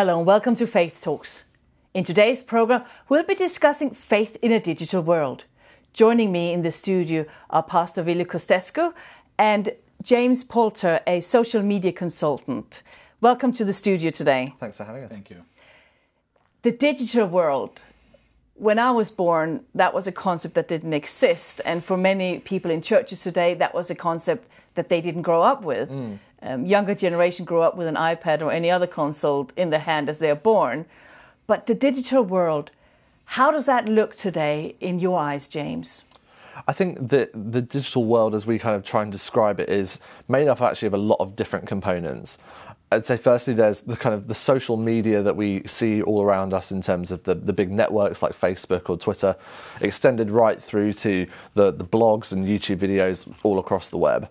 Hello and welcome to Faith Talks. In today's program, we'll be discussing faith in a digital world. Joining me in the studio are Pastor Willy Kostescu and James Poulter, a social media consultant. Welcome to the studio today. Thanks for having us. Thank you. The digital world. When I was born, that was a concept that didn't exist. And for many people in churches today, that was a concept that they didn't grow up with. Mm um, younger generation grow up with an iPad or any other console in their hand as they are born. But the digital world, how does that look today in your eyes, James? I think that the digital world, as we kind of try and describe it, is made up actually of a lot of different components. I'd say firstly, there's the kind of the social media that we see all around us in terms of the, the big networks like Facebook or Twitter, extended right through to the, the blogs and YouTube videos all across the web.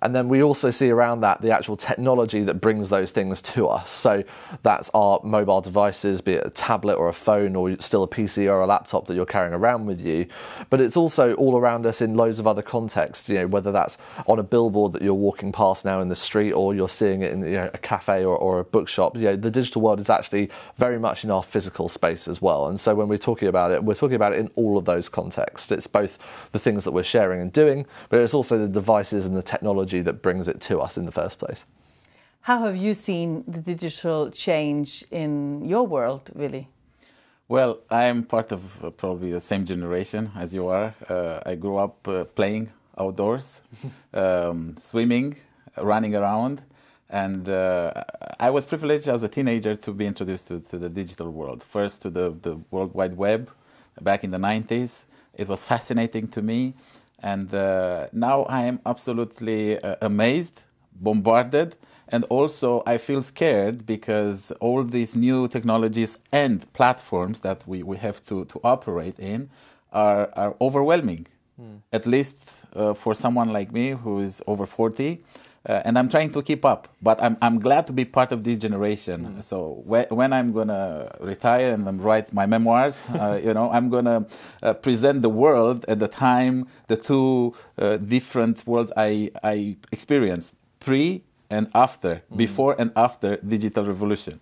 And then we also see around that the actual technology that brings those things to us. So that's our mobile devices, be it a tablet or a phone or still a PC or a laptop that you're carrying around with you. But it's also all around us in loads of other contexts, you know, whether that's on a billboard that you're walking past now in the street or you're seeing it in you know, a cafe or, or a bookshop. You know, the digital world is actually very much in our physical space as well. And so when we're talking about it, we're talking about it in all of those contexts. It's both the things that we're sharing and doing, but it's also the devices and the technology technology that brings it to us in the first place. How have you seen the digital change in your world, really? Well, I'm part of uh, probably the same generation as you are. Uh, I grew up uh, playing outdoors, um, swimming, running around, and uh, I was privileged as a teenager to be introduced to, to the digital world. First to the, the World Wide Web back in the 90s. It was fascinating to me. And uh, now I am absolutely uh, amazed, bombarded, and also I feel scared because all these new technologies and platforms that we, we have to, to operate in are, are overwhelming, mm. at least uh, for someone like me who is over 40 uh, and I'm trying to keep up. But I'm I'm glad to be part of this generation. mm So wh- when I'm gonna retire and I'm write my memoirs, uh, you know, I'm gonna uh, present the world at the time the two uh, different worlds I I experienced pre and after, mm before and after digital revolution.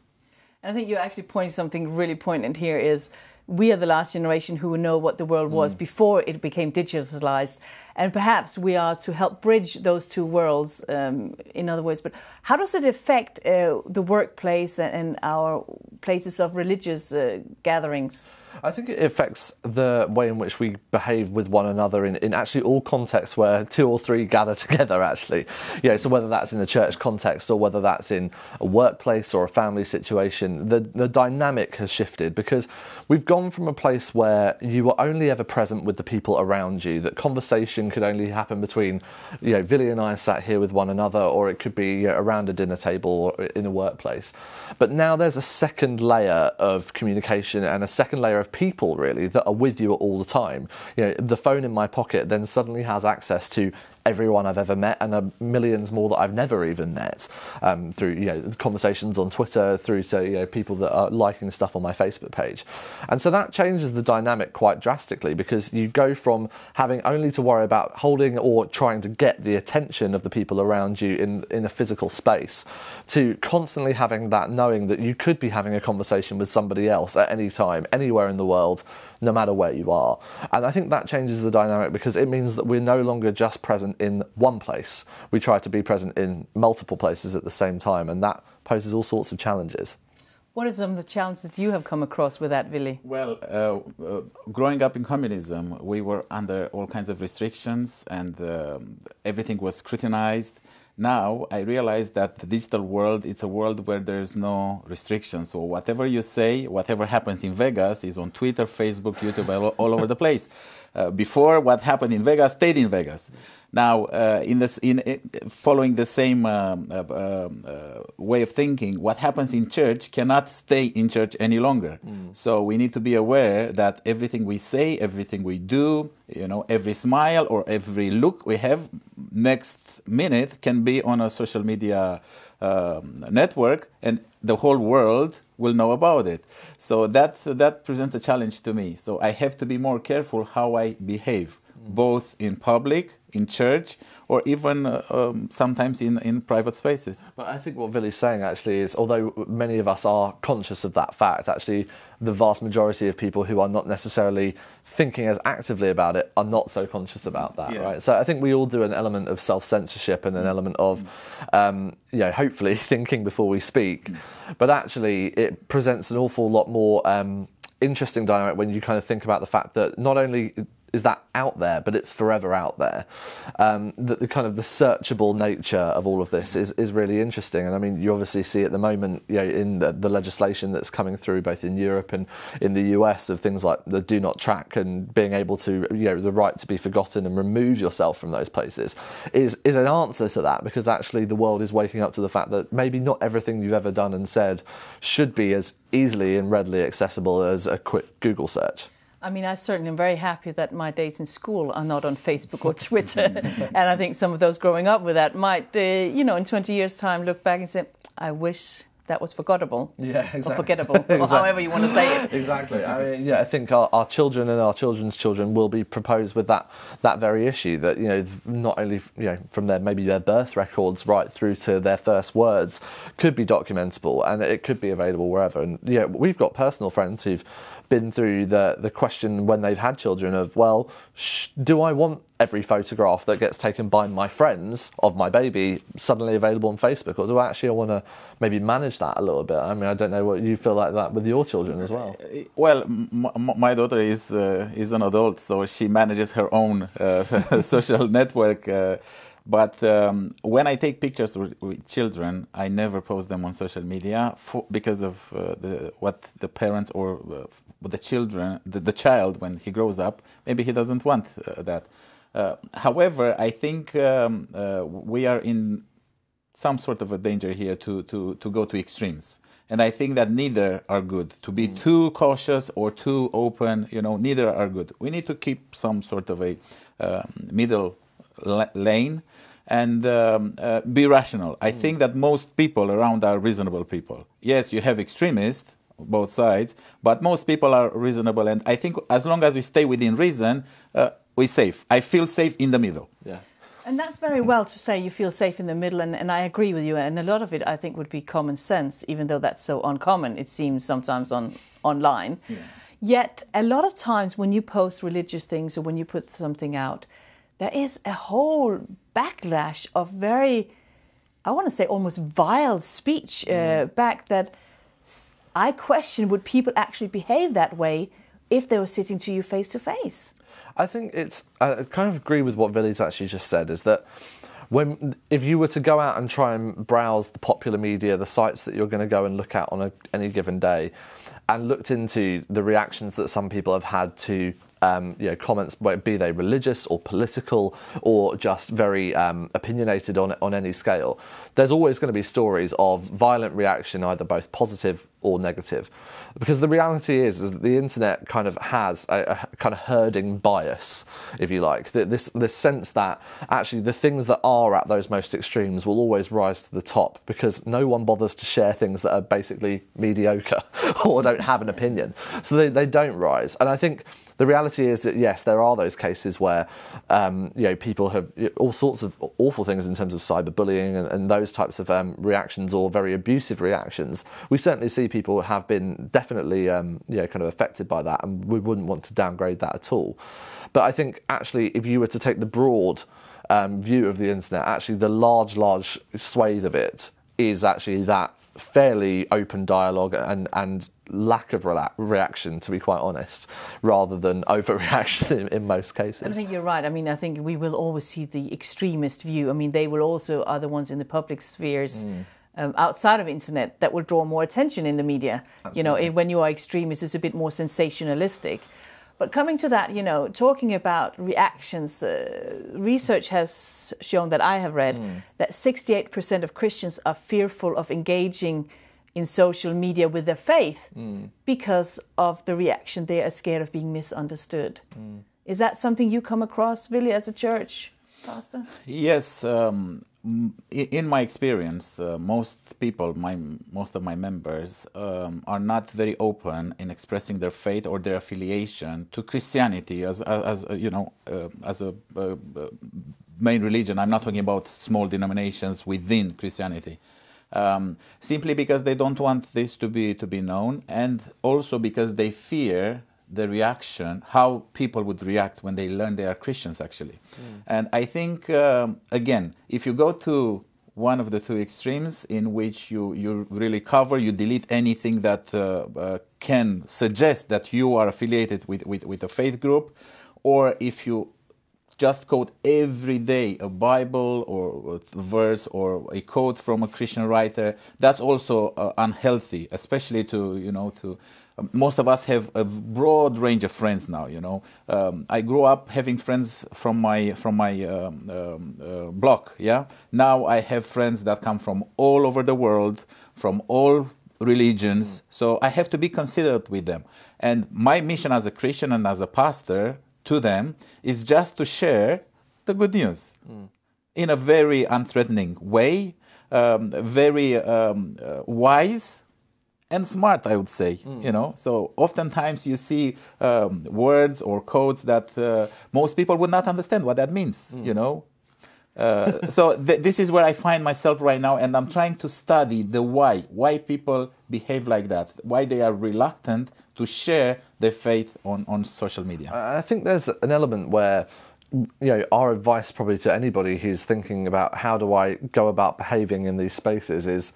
I think you're actually pointing something really poignant here is we are the last generation who know what the world mm. was mm. before it became digitalized and perhaps we are to help bridge those two worlds um, in other words but how does it affect uh, the workplace and our places of religious uh, gatherings I think it affects the way in which we behave with one another in, in actually all contexts where two or three gather together, actually. You know, so whether that's in the church context or whether that's in a workplace or a family situation, the, the dynamic has shifted because we've gone from a place where you were only ever present with the people around you, that conversation conversation could only happen between, you know, Villy and I sat here with one another, or it could be you know, around a dinner table or in a workplace. But now there's a second layer of communication and a second layer of people really that are with you all the time. You know, the phone in my pocket then suddenly has access to everyone I've ever met and millions more that I've never even met um, through you know conversations on Twitter, through to you know, people that are liking stuff on my Facebook page, and so that changes the dynamic quite drastically because you go from having only to worry about holding or trying to get the attention of the people around you in in a physical space to constantly having that knowing that you could be having a conversation with somebody else at any time, anywhere in the world no matter where you are. And I think that changes the dynamic because it means that we're no longer just present in one place. We try to be present in multiple places at the same time, and that poses all sorts of challenges. What are some of the challenges you have come across with that, Vili? Well, uh, uh, growing up in communism, we were under all kinds of restrictions and uh, everything was scrutinized now I realize that the digital world it's a world where there's no restrictions. So whatever you say, whatever happens in Vegas is on Twitter, Facebook, YouTube, all, over the place. Uh, before what happened in Vegas stayed in Vegas. Now, uh, in this, in, following the same um uh, um, uh, way of thinking, what happens in church cannot stay in church any longer. Mm. So we need to be aware that everything we say, everything we do, you know, every smile or every look we have next minute can be on a social media um, network, and the whole world will know about it. So that that presents a challenge to me. So I have to be more careful how I behave both in public, in church, or even uh, um, sometimes in, in private spaces. But I think what Billy's saying actually is, although many of us are conscious of that fact, actually the vast majority of people who are not necessarily thinking as actively about it are not so conscious about that, yeah. right? So I think we all do an element of self censorship and an element of, um, you know, hopefully thinking before we speak. But actually, it presents an awful lot more. Um, interesting dynamic when you kind of think about the fact that not only is that out there, but it's forever out there. Um, the, the, kind of the searchable nature of all of this is, is really interesting. And I mean, you obviously see at the moment, you know, in the, the, legislation that's coming through both in Europe and in the US of things like the do not track and being able to, you know, the right to be forgotten and remove yourself from those places is, is an answer to that because actually the world is waking up to the fact that maybe not everything you've ever done and said should be as easily and readily accessible as a quick Google search. I mean, I certainly am very happy that my days in school are not on Facebook or Twitter. and I think some of those growing up with that might, uh, you know, in 20 years' time, look back and say, I wish that was forgettable. Yeah, exactly. Or forgettable, exactly. or however you want to say it. exactly. I mean, yeah, I think our, our children and our children's children will be proposed with that that very issue that you know not only you know from their maybe their birth records right through to their first words could be documentable and it could be available wherever. And yeah, we've got personal friends who've been through the, the question when they've had children of, well, sh- do I want every photograph that gets taken by my friends of my baby suddenly available on Facebook, or do I actually want to maybe manage that a little bit? I mean, I don't know what you feel like that with your children as well. Uh, well, m- my daughter is uh, is an adult, so she manages her own uh, social network. Uh, but um, when I take pictures with, with, children, I never post them on social media for, because of uh, the, what the parents or uh, the children, the, the, child, when he grows up, maybe he doesn't want uh, that. Uh, however, I think um, uh, we are in some sort of a danger here to, to, to go to extremes. And I think that neither are good. To be mm. too cautious or too open, you know, neither are good. We need to keep some sort of a um, middle lane and um, uh, be rational. I mm. think that most people around are reasonable people. Yes, you have extremists, both sides, but most people are reasonable. And I think as long as we stay within reason, uh, we're safe. I feel safe in the middle. Yeah. And that's very well to say you feel safe in the middle, and, and I agree with you. And a lot of it, I think, would be common sense, even though that's so uncommon, it seems sometimes on online. Yeah. Yet, a lot of times when you post religious things or when you put something out, there is a whole backlash of very, I want to say almost vile speech uh, mm. back that I question would people actually behave that way if they were sitting to you face to face? I think it's, I kind of agree with what Billy's actually just said, is that when if you were to go out and try and browse the popular media, the sites that you're going to go and look at on a, any given day, and looked into the reactions that some people have had to um, you know, comments, be they religious or political or just very um, opinionated on, on any scale, there's always going to be stories of violent reaction, either both positive or negative. Because the reality is, is that the internet kind of has a, a kind of herding bias, if you like. This, this sense that actually the things that are at those most extremes will always rise to the top because no one bothers to share things that are basically mediocre or don't have an opinion. So they, they don't rise. And I think the reality is that yes, there are those cases where um, you know people have all sorts of awful things in terms of cyberbullying and, and those types of um, reactions or very abusive reactions. We certainly see people have been definitely um, you know kind of affected by that, and we wouldn't want to downgrade that at all. But I think actually, if you were to take the broad um, view of the internet, actually the large, large swathe of it is actually that fairly open dialogue and, and lack of rela- reaction, to be quite honest, rather than overreaction in, in, most cases. I think you're right. I mean, I think we will always see the extremist view. I mean, they will also are the ones in the public spheres. Mm. Um, outside of internet that will draw more attention in the media. Absolutely. You know, when you are extremist, it's a bit more sensationalistic. But coming to that, you know, talking about reactions, uh, research has shown that I have read mm. that 68% of Christians are fearful of engaging in social media with their faith mm. because of the reaction. They are scared of being misunderstood. Mm. Is that something you come across, really, as a church, Pastor? Yes. Um, in my experience, uh, most people, my most of my members, um, are not very open in expressing their faith or their affiliation to Christianity as as, as uh, you know uh, as a uh, uh, main religion. I'm not talking about small denominations within Christianity. Um, simply because they don't want this to be to be known, and also because they fear the reaction, how people would react when they learn they are Christians, actually. Mm. And I think, um, again, if you go to one of the two extremes in which you, you really cover, you delete anything that uh, uh, can suggest that you are affiliated with, with, with a faith group, or if you just quote every day a Bible or a verse or a quote from a Christian writer, that's also uh, unhealthy, especially to, you know, to most of us have a broad range of friends now. You know, um, I grew up having friends from my from my um, um, uh, block. Yeah, now I have friends that come from all over the world, from all religions. Mm. So I have to be considerate with them. And my mission as a Christian and as a pastor to them is just to share the good news mm. in a very unthreatening way, um, very um, uh, wise and smart, I would say. Mm. You know, so oftentimes you see um, words or codes that uh, most people would not understand what that means. Mm. You know, uh, so th- this is where I find myself right now, and I'm trying to study the why, why people behave like that, why they are reluctant to share their faith on on social media. I think there's an element where you know, our advice probably to anybody who's thinking about how do I go about behaving in these spaces is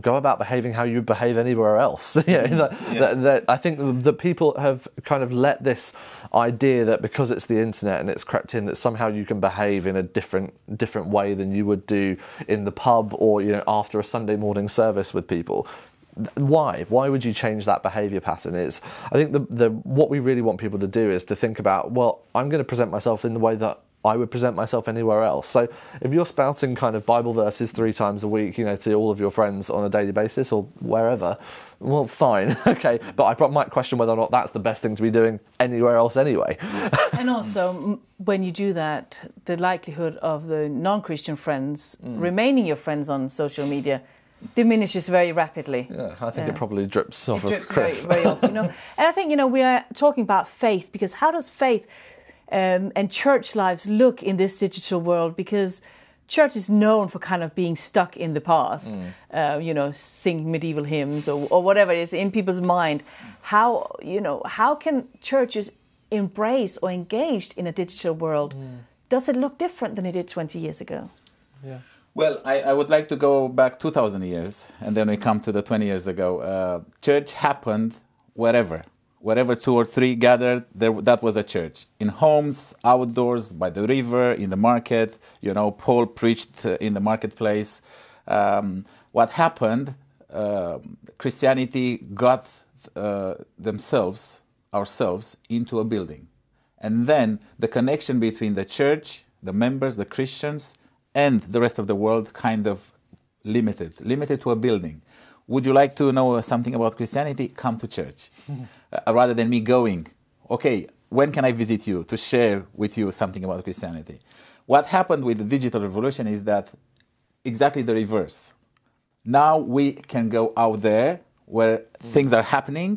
go about behaving how you would behave anywhere else. yeah, mm-hmm. yeah. That, that, I think that people have kind of let this idea that because it's the internet and it's crept in, that somehow you can behave in a different different way than you would do in the pub or you know after a Sunday morning service with people. Why? Why would you change that behaviour pattern? Is I think the, the what we really want people to do is to think about. Well, I'm going to present myself in the way that I would present myself anywhere else. So if you're spouting kind of Bible verses three times a week, you know, to all of your friends on a daily basis or wherever, well, fine, okay. But I might question whether or not that's the best thing to be doing anywhere else anyway. and also, when you do that, the likelihood of the non Christian friends mm. remaining your friends on social media diminishes very rapidly. Yeah, I think yeah. it probably drips off. It drips very, very often. You know? And I think you know we are talking about faith because how does faith um, and church lives look in this digital world because church is known for kind of being stuck in the past, mm. uh, you know, singing medieval hymns or, or whatever it is in people's mind. How, you know, how can churches embrace or engage in a digital world? Mm. Does it look different than it did 20 years ago? Yeah. Well, I, I, would like to go back 2,000 years and then we come to the 20 years ago. Uh, church happened wherever wherever two or three gathered, there, that was a church. In homes, outdoors, by the river, in the market, you know, Paul preached uh, in the marketplace. Um, what happened, uh, Christianity got uh, themselves, ourselves, into a building. And then the connection between the church, the members, the Christians, and the rest of the world kind of limited, limited to a building. Would you like to know something about Christianity? Come to church. uh, rather than me going, okay, when can I visit you to share with you something about Christianity? What happened with the digital revolution is that exactly the reverse. Now we can go out there where mm. things are happening,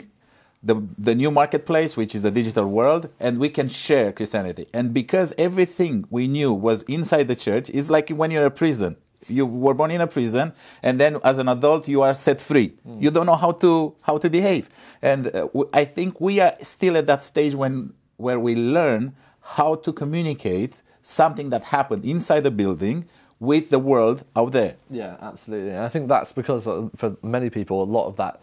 the, the new marketplace, which is the digital world, and we can share Christianity. And because everything we knew was inside the church, it's like when you're a prison you were born in a prison and then as an adult you are set free mm. you don't know how to how to behave and uh, w- i think we are still at that stage when where we learn how to communicate something that happened inside the building with the world out there yeah absolutely and i think that's because uh, for many people a lot of that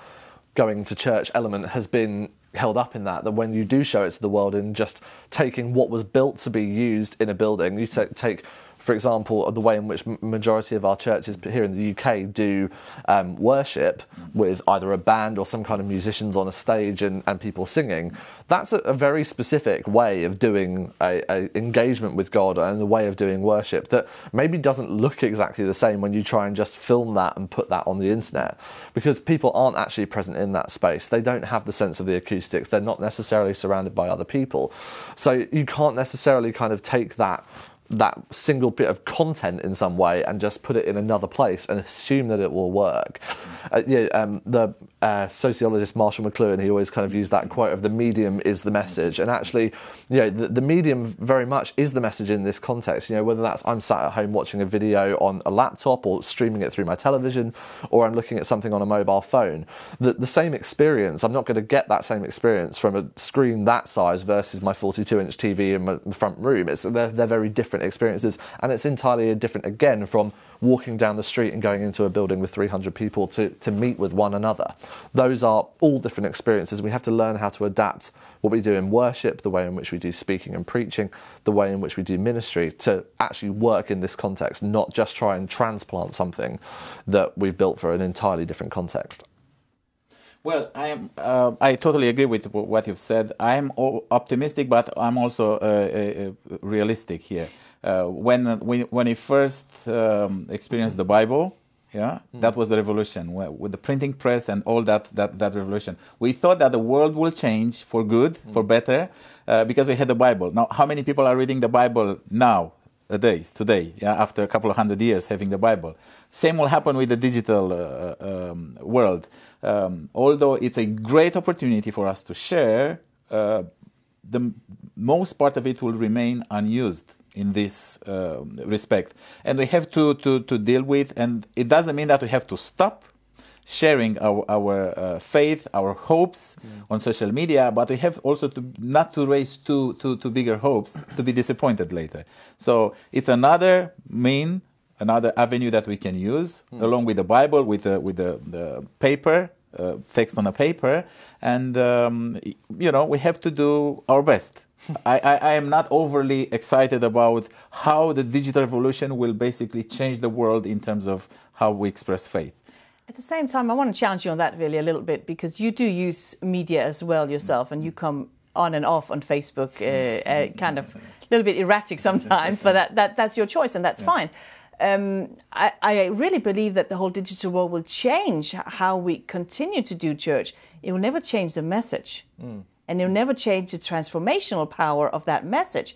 going to church element has been held up in that that when you do show it to the world and just taking what was built to be used in a building you t- take for example, the way in which majority of our churches here in the UK do um, worship with either a band or some kind of musicians on a stage and, and people singing, that's a, a very specific way of doing a, a engagement with God and a way of doing worship that maybe doesn't look exactly the same when you try and just film that and put that on the internet because people aren't actually present in that space. They don't have the sense of the acoustics. They're not necessarily surrounded by other people. So you can't necessarily kind of take that that single bit of content in some way and just put it in another place and assume that it will work. Uh, yeah, um, the uh, sociologist Marshall McLuhan, he always kind of used that quote of the medium is the message. And actually, you know, the, the, medium very much is the message in this context. You know, whether that's I'm sat at home watching a video on a laptop or streaming it through my television or I'm looking at something on a mobile phone, the, the same experience, I'm not going to get that same experience from a screen that size versus my 42 inch TV in my front room. It's, they're, they're very different experiences. And it's entirely different, again, from walking down the street and going into a building with 300 people to, to meet with one another. Those are all different experiences. We have to learn how to adapt what we do in worship, the way in which we do speaking and preaching, the way in which we do ministry to actually work in this context, not just try and transplant something that we've built for an entirely different context. Well, I am. Uh, I totally agree with what you've said. I am optimistic, but I'm also uh, uh, uh realistic here uh, when uh, when he first um, experienced the Bible, yeah, mm. that was the revolution with the printing press and all that that that revolution. We thought that the world will change for good, mm. for better, uh, because we had the Bible. Now, how many people are reading the Bible now? Days today, yeah, after a couple of hundred years having the Bible, same will happen with the digital uh, um, world. Um, although it's a great opportunity for us to share uh, the most part of it will remain unused in this uh, respect. And we have to, to, to deal with, and it doesn't mean that we have to stop sharing our, our uh, faith, our hopes on social media, but we have also to not to raise too, too, too bigger hopes to be disappointed later. So it's another mean, another avenue that we can use mm. along with the Bible, with, the, with the, the paper, uh, text on a paper, and um, you know we have to do our best. I, I, I, am not overly excited about how the digital revolution will basically change the world in terms of how we express faith. At the same time, I want to challenge you on that really a little bit because you do use media as well yourself, and you come on and off on Facebook, uh, uh, kind of a little bit erratic sometimes, but that, that that's your choice and that's yeah. fine um, I, I, really believe that the whole digital world will change how we continue to do church. It will never change the message, mm. and it will never change the transformational power of that message.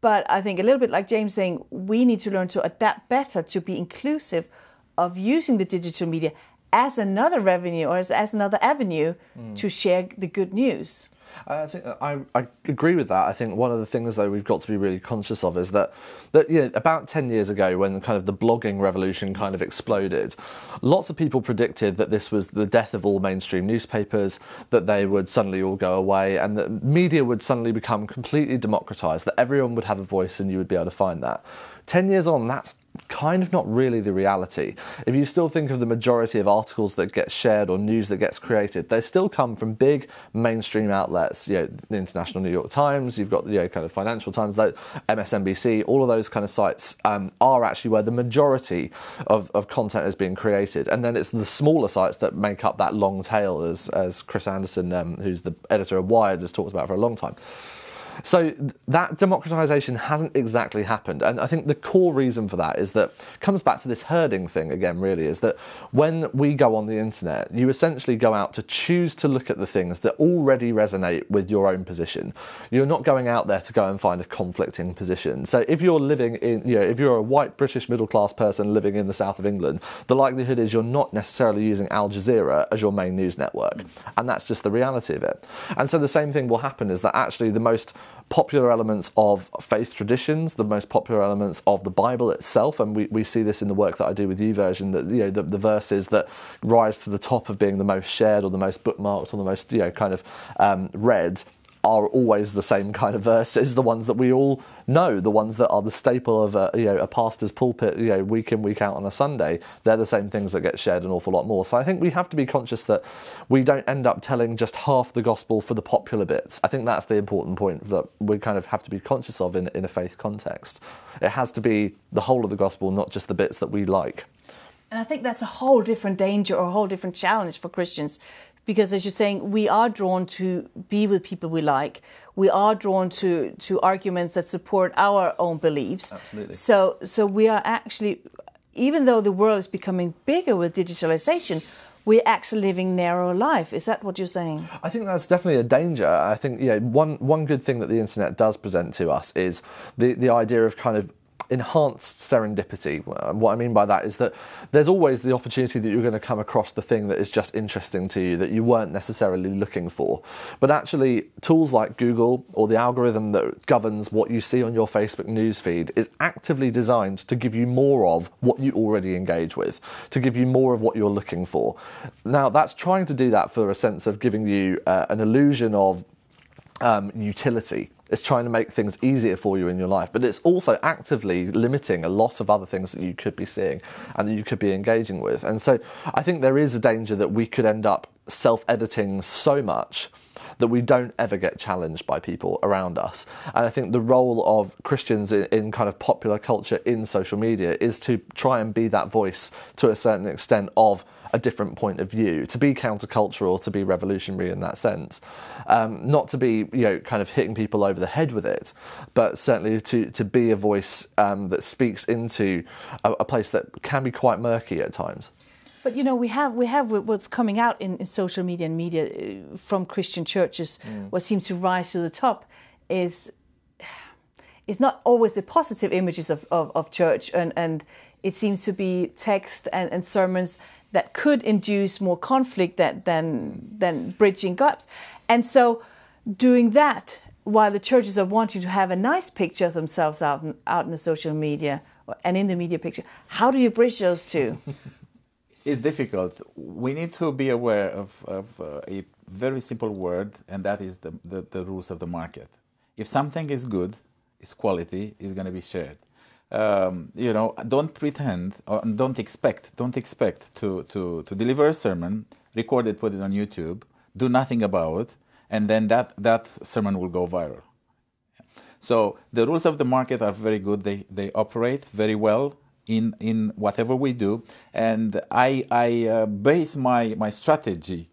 But I think a little bit like James saying, we need to learn to adapt better to be inclusive of using the digital media as another revenue or as, as another avenue mm. to share the good news. I think I, I agree with that. I think one of the things though we've got to be really conscious of is that that you know, about ten years ago when kind of the blogging revolution kind of exploded, lots of people predicted that this was the death of all mainstream newspapers, that they would suddenly all go away, and that media would suddenly become completely democratized, that everyone would have a voice and you would be able to find that. 10 years on, that's kind of not really the reality. If you still think of the majority of articles that get shared or news that gets created, they still come from big mainstream outlets, you know, the International New York Times, you've got the you know, kind of Financial Times, MSNBC, all of those kind of sites um, are actually where the majority of, of content is being created. And then it's the smaller sites that make up that long tail, as, as Chris Anderson, um, who's the editor of Wired, has talked about for a long time. So that democratization hasn't exactly happened. And I think the core reason for that is that comes back to this herding thing again, really, is that when we go on the internet, you essentially go out to choose to look at the things that already resonate with your own position. You're not going out there to go and find a conflicting position. So if you're living in, you know, if you're a white British middle class person living in the south of England, the likelihood is you're not necessarily using Al Jazeera as your main news network. And that's just the reality of it. And so the same thing will happen is that actually the most popular elements of faith traditions, the most popular elements of the Bible itself, and we, we see this in the work that I do with you version that you know the, the verses that rise to the top of being the most shared or the most bookmarked or the most you know kind of um, read are always the same kind of verses, the ones that we all know, the ones that are the staple of a, you know, a pastor's pulpit, you know, week in, week out on a Sunday. They're the same things that get shared an awful lot more. So I think we have to be conscious that we don't end up telling just half the gospel for the popular bits. I think that's the important point that we kind of have to be conscious of in, in a faith context. It has to be the whole of the gospel, not just the bits that we like. And I think that's a whole different danger or a whole different challenge for Christians. Because as you're saying, we are drawn to be with people we like. We are drawn to, to arguments that support our own beliefs. Absolutely. So so we are actually even though the world is becoming bigger with digitalization, we're actually living narrow life. Is that what you're saying? I think that's definitely a danger. I think you know, one one good thing that the internet does present to us is the the idea of kind of enhanced serendipity. Uh, what I mean by that is that there's always the opportunity that you're going to come across the thing that is just interesting to you that you weren't necessarily looking for. But actually, tools like Google or the algorithm that governs what you see on your Facebook newsfeed is actively designed to give you more of what you already engage with, to give you more of what you're looking for. Now, that's trying to do that for a sense of giving you uh, an illusion of um, utility. It's trying to make things easier for you in your life, but it's also actively limiting a lot of other things that you could be seeing and that you could be engaging with. And so I think there is a danger that we could end up self editing so much that we don't ever get challenged by people around us. And I think the role of Christians in, in, kind of popular culture in social media is to try and be that voice to a certain extent of a different point of view, to be countercultural, to be revolutionary in that sense. Um, not to be, you know, kind of hitting people over the head with it, but certainly to, to be a voice um, that speaks into a, a place that can be quite murky at times. But you know, we have we have what's coming out in, in social media and media uh, from Christian churches. Mm. What seems to rise to the top is is not always the positive images of, of, of church, and, and it seems to be text and, and sermons that could induce more conflict than, than bridging gaps. And so doing that, while the churches are wanting to have a nice picture of themselves out in, out in the social media and in the media picture, how do you bridge those two? it's difficult. We need to be aware of, of uh, a very simple word, and that is the, the, the rules of the market. If something is good, it's quality, is going to be shared um, you know, don't pretend or don't expect, don't expect to, to, to deliver a sermon, record it, put it on YouTube, do nothing about it, and then that, that sermon will go viral. So the rules of the market are very good. They, they operate very well in, in whatever we do. And I, I uh, base my, my strategy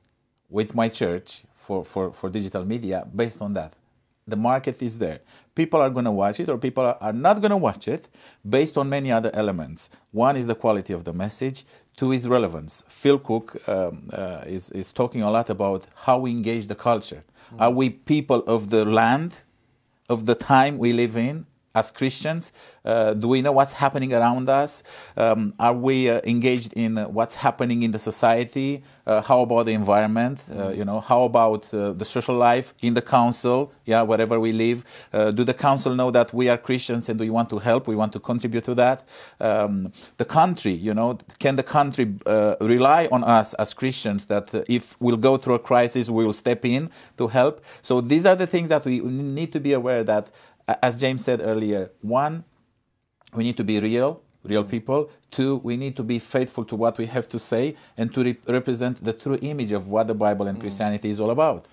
with my church for, for, for digital media based on that the market is there. People are going to watch it or people are not going to watch it based on many other elements. One is the quality of the message, two is relevance. Phil Cook um, uh, is, is talking a lot about how we engage the culture. Mm. Are we people of the land, of the time we live in? as Christians? Uh, do we know what's happening around us? Um, are we uh, engaged in what's happening in the society? Uh, how about the environment? Uh, you know, how about uh, the social life in the council? Yeah, wherever we live. Uh, do the council know that we are Christians and do we want to help? We want to contribute to that. Um, the country, you know, can the country rely on us as Christians that if we'll go through a crisis, we will step in to help? So these are the things that we need to be aware that as James said earlier, one, we need to be real, real mm. people. Two, we need to be faithful to what we have to say and to re- represent the true image of what the Bible and mm. Christianity is all about.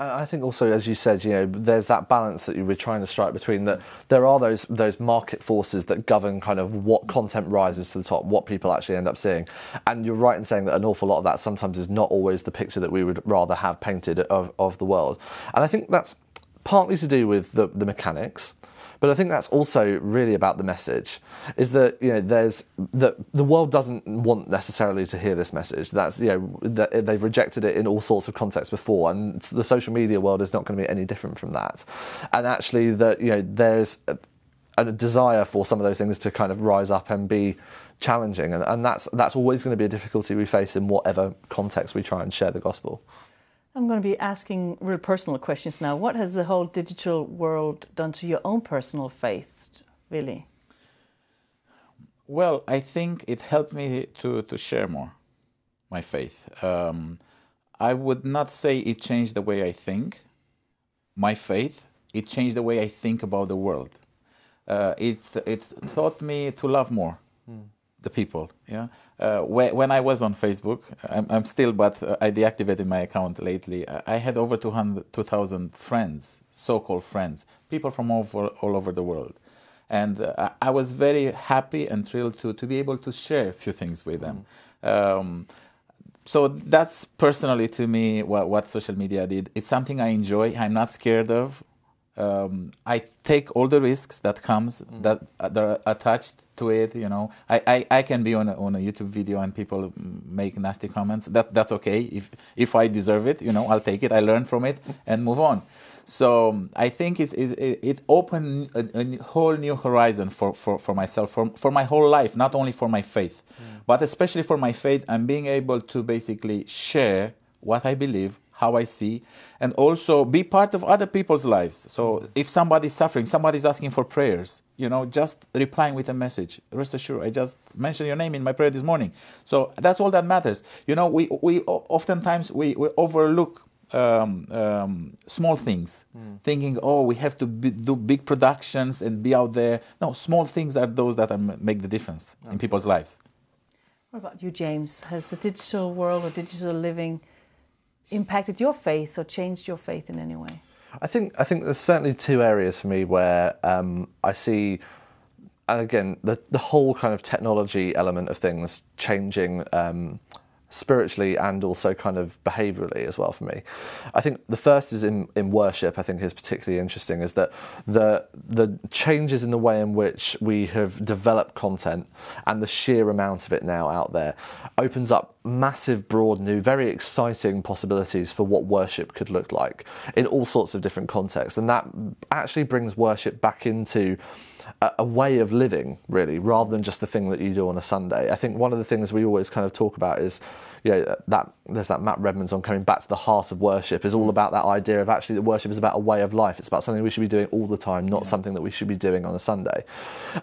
I think also, as you said, you know, there's that balance that you were trying to strike between that there are those those market forces that govern kind of what content rises to the top, what people actually end up seeing. And you're right in saying that an awful lot of that sometimes is not always the picture that we would rather have painted of, of the world. And I think that's partly to do with the, the mechanics, but I think that's also really about the message is that you know there's that the world doesn't want necessarily to hear this message that's you know they've rejected it in all sorts of contexts before and the social media world is not going to be any different from that and actually that you know there's a, a desire for some of those things to kind of rise up and be challenging and, and that's that's always going to be a difficulty we face in whatever context we try and share the gospel I'm going to be asking real personal questions now. What has the whole digital world done to your own personal faith, really? Well, I think it helped me to, to share more my faith. Um, I would not say it changed the way I think, my faith. It changed the way I think about the world. Uh, it, it taught me to love more. Mm the people. Yeah, uh, wh when I was on Facebook, I'm, I'm still, but uh, I deactivated my account lately. I had over 2,000 friends, so-called friends, people from all, over, all over the world, and uh, I was very happy and thrilled to to be able to share a few things with them. Mm-hmm. Um, so that's personally to me what, what social media did. It's something I enjoy. I'm not scared of. Um, I take all the risks that comes mm. that, that are attached to it. You know, I, I, I can be on a, on a YouTube video and people make nasty comments. That that's okay. If if I deserve it, you know, I'll take it. I learn from it and move on. So I think it's, it, it opened a, a, whole new horizon for, for, for myself, for, for my whole life, not only for my faith, mm. but especially for my faith and being able to basically share what I believe how I see, and also be part of other people's lives. So if somebody's suffering, somebody's asking for prayers, you know, just replying with a message. Rest assured, I just mentioned your name in my prayer this morning. So that's all that matters. You know, we, we oftentimes we, we overlook um, um, small things, mm. thinking, oh, we have to be, do big productions and be out there. No, small things are those that are, make the difference Absolutely. in people's lives. What about you, James? Has the digital world or digital living impacted your faith or changed your faith in any way? I think I think there's certainly two areas for me where um, I see, and again, the the whole kind of technology element of things changing um, spiritually and also kind of behaviorally as well for me. I think the first is in, in worship, I think is particularly interesting, is that the the changes in the way in which we have developed content and the sheer amount of it now out there opens up massive, broad, new, very exciting possibilities for what worship could look like in all sorts of different contexts. And that actually brings worship back into a, way of living, really, rather than just the thing that you do on a Sunday. I think one of the things we always kind of talk about is you know, that there's that Matt Redmond song coming back to the heart of worship is all mm. about that idea of actually that worship is about a way of life. It's about something we should be doing all the time, not yeah. something that we should be doing on a Sunday.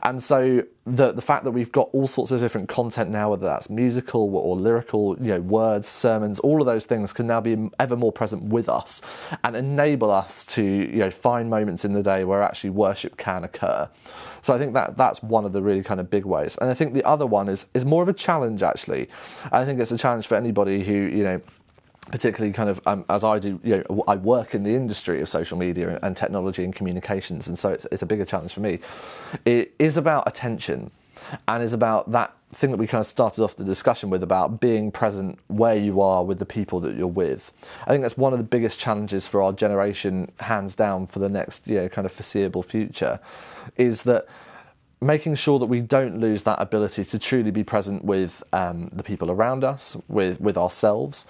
And so the the fact that we've got all sorts of different content now, whether that's musical or lyrical, you know, words, sermons, all of those things can now be ever more present with us and enable us to you know find moments in the day where actually worship can occur. So I think that that's one of the really kind of big ways. And I think the other one is is more of a challenge actually. I think it's a challenge for for anybody who, you know, particularly kind of um, as I do, you know, I work in the industry of social media and technology and communications, and so it's, it's a bigger challenge for me. It is about attention and is about that thing that we kind of started off the discussion with about being present where you are with the people that you're with. I think that's one of the biggest challenges for our generation, hands down, for the next you know kind of foreseeable future, is that making sure that we don't lose that ability to truly be present with um, the people around us, with with ourselves,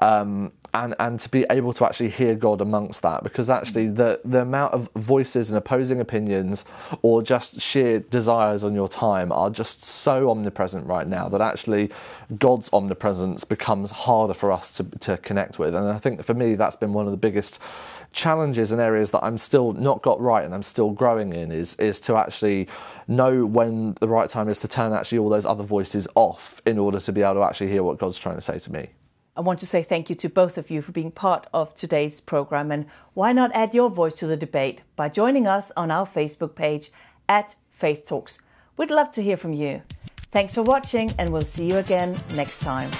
um, and and to be able to actually hear God amongst that, because actually the the amount of voices and opposing opinions, or just sheer desires on your time, are just so omnipresent right now that actually God's omnipresence becomes harder for us to to connect with, and I think for me that's been one of the biggest challenges and areas that I'm still not got right and I'm still growing in is is to actually know when the right time is to turn actually all those other voices off in order to be able to actually hear what God's trying to say to me. I want to say thank you to both of you for being part of today's program. And why not add your voice to the debate by joining us on our Facebook page at Faith Talks? We'd love to hear from you. Thanks for watching, and we'll see you again next time.